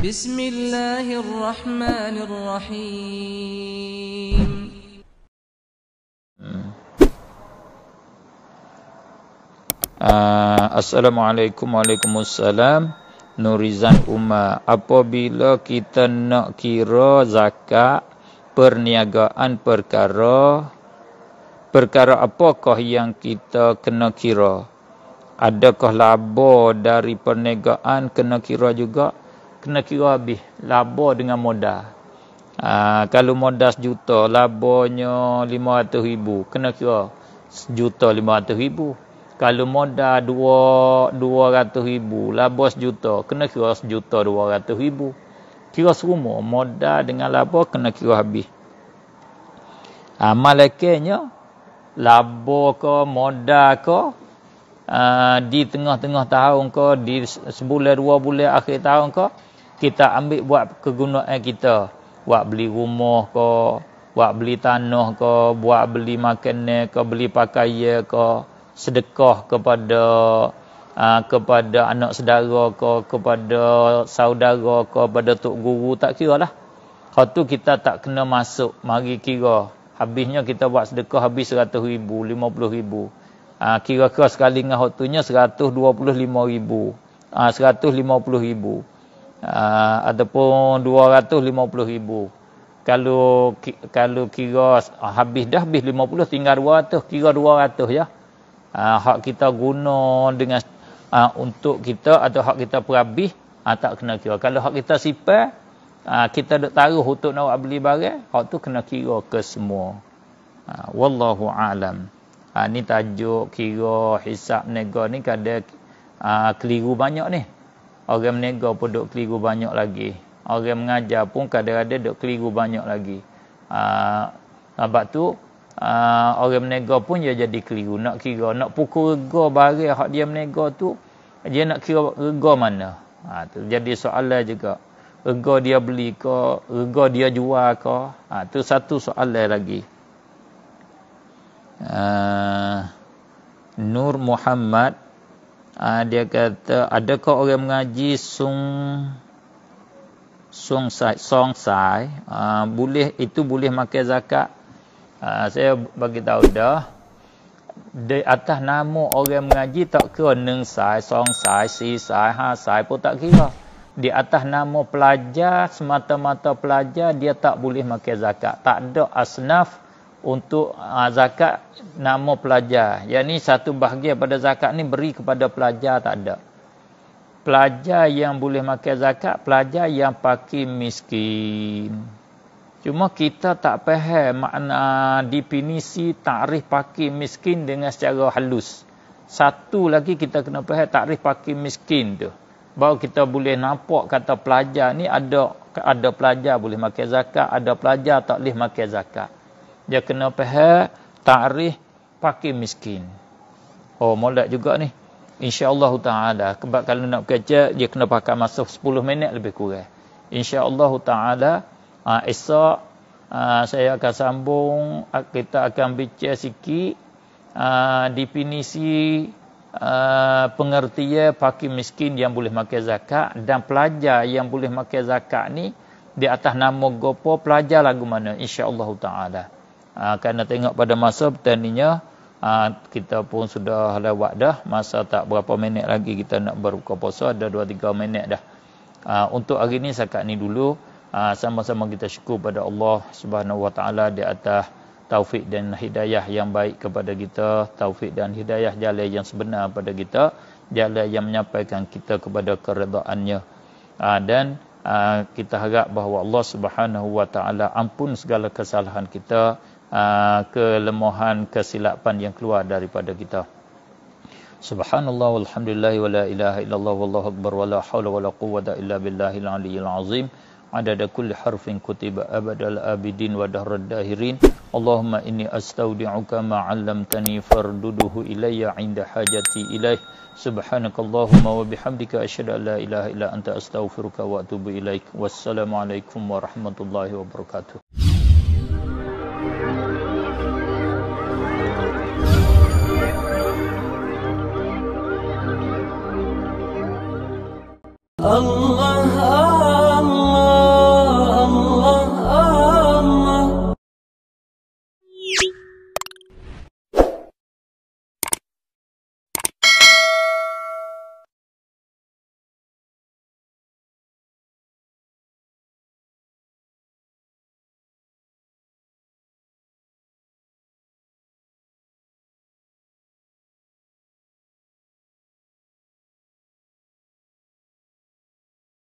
بسم الله الرحمن الرحيم Assalamualaikum Waalaikumsalam Nurizan Umar Apabila kita nak kira zakat Perniagaan perkara Perkara apakah yang kita kena kira Adakah laba dari perniagaan kena kira juga kena kira habis laba dengan modal. Ha, kalau modal sejuta, labanya lima ratus ribu. Kena kira sejuta lima ratus ribu. Kalau modal dua dua ratus ribu, laba sejuta. Kena kira sejuta dua ratus ribu. Kira semua modal dengan laba kena kira habis. Ha, ah, Malaikatnya, laba ke modal ke, Uh, di tengah-tengah tahun ke, di sebulan dua bulan akhir tahun ke, kita ambil buat kegunaan kita buat beli rumah ke buat beli tanah ke buat beli makanan ke beli pakaian ke sedekah kepada aa, ah, kepada anak saudara ke kepada saudara ke kepada tok guru tak kira lah kalau tu kita tak kena masuk mari kira habisnya kita buat sedekah habis 100 ribu 50 ribu aa, ah, kira-kira sekali dengan waktunya 125 ribu aa, ah, 150 ribu uh, ataupun 250 ribu kalau kalau kira ah, habis dah habis 50 tinggal 200 kira 200 ya uh, hak kita guna dengan uh, untuk kita atau hak kita perhabis uh, tak kena kira kalau hak kita sipar uh, kita duk taruh untuk nak beli barang hak tu kena kira ke semua uh, wallahu alam uh, ni tajuk kira hisap nego ni kada uh, keliru banyak ni Orang menega pun duk keliru banyak lagi. Orang mengajar pun kadang-kadang duk keliru banyak lagi. Ah, uh, tu uh, orang menega pun dia jadi keliru. Nak kira nak pukul rega barang hak dia menega tu, dia nak kira rega mana? Ha, tu jadi soalan juga. Rega dia beli ke, rega dia jual ke? Ha, tu satu soalan lagi. Uh, Nur Muhammad Uh, dia kata, adakah orang mengaji sung sung sai, song sai, uh, boleh itu boleh makan zakat? Uh, saya bagi tahu dah. Di atas nama orang mengaji tak kira neng sai, song sai, si sai, ha sai pun tak kira. Di atas nama pelajar, semata-mata pelajar, dia tak boleh makan zakat. Tak ada asnaf. Uh, untuk uh, zakat nama pelajar. Yang ni satu bahagian pada zakat ni beri kepada pelajar tak ada. Pelajar yang boleh makan zakat, pelajar yang pakai miskin. Cuma kita tak faham makna definisi takrif pakai miskin dengan secara halus. Satu lagi kita kena faham takrif pakai miskin tu. Baru kita boleh nampak kata pelajar ni ada ada pelajar boleh makan zakat, ada pelajar tak boleh makan zakat dia kena faham ta'rif pakai miskin. Oh, molat juga ni. InsyaAllah ta'ala. Sebab kalau nak kerja, dia kena pakai masa 10 minit lebih kurang. InsyaAllah ta'ala. Uh, esok, uh, saya akan sambung. Ah, kita akan bincang sikit. Uh, definisi uh, pengertian pakai miskin yang boleh makai zakat. Dan pelajar yang boleh makai zakat ni. Di atas nama gopo, pelajar lagu mana. InsyaAllah ta'ala. Ah, kerana tengok pada masa pertandingnya ha, ah, kita pun sudah lewat dah masa tak berapa minit lagi kita nak berbuka puasa ada 2 3 minit dah. Ha, untuk hari ni sekat ni dulu sama-sama kita syukur pada Allah Subhanahu Wa Taala di atas taufik dan hidayah yang baik kepada kita, taufik dan hidayah jalan yang sebenar pada kita, jalan yang menyampaikan kita kepada keredaannya. Ha, dan ha, kita harap bahawa Allah Subhanahu Wa Taala ampun segala kesalahan kita. Ah, kelemahan kesilapan yang keluar daripada kita Subhanallah walhamdulillah wala ilaha illallah wallahu akbar wala haula wala quwwata illa billahil aliyil azim adada kulli harfin kutiba abadal abidin wa dahrad dahirin Allahumma inni astaudi'uka ma 'allamtani farduduhu ilayya 'inda hajati ilayh subhanakallahumma wa bihamdika ashhadu an la ilaha illa anta astaghfiruka wa atubu ilaik wassalamu alaikum warahmatullahi wabarakatuh الله